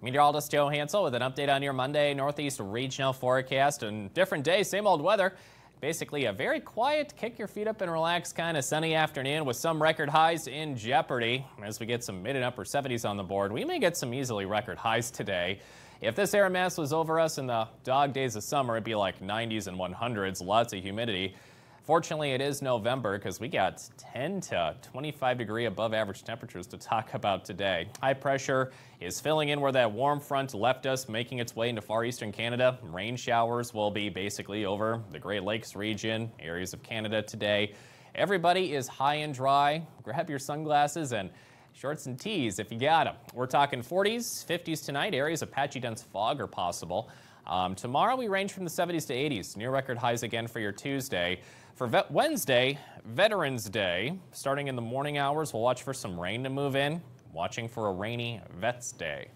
Meteorologist Joe Hansel with an update on your Monday Northeast regional forecast and different day, same old weather. Basically a very quiet, kick your feet up and relax kind of sunny afternoon with some record highs in jeopardy. As we get some mid and upper 70s on the board, we may get some easily record highs today. If this air mass was over us in the dog days of summer, it'd be like 90s and 100s, lots of humidity. Fortunately, it is November because we got 10 to 25 degree above average temperatures to talk about today. High pressure is filling in where that warm front left us, making its way into far eastern Canada. Rain showers will be basically over the Great Lakes region, areas of Canada today. Everybody is high and dry. Grab your sunglasses and Shorts and tees if you got them. We're talking 40s, 50s tonight. Areas of patchy dense fog are possible. Um, tomorrow we range from the 70s to 80s, near record highs again for your Tuesday. For ve Wednesday, Veterans Day, starting in the morning hours, we'll watch for some rain to move in. Watching for a rainy Vets Day.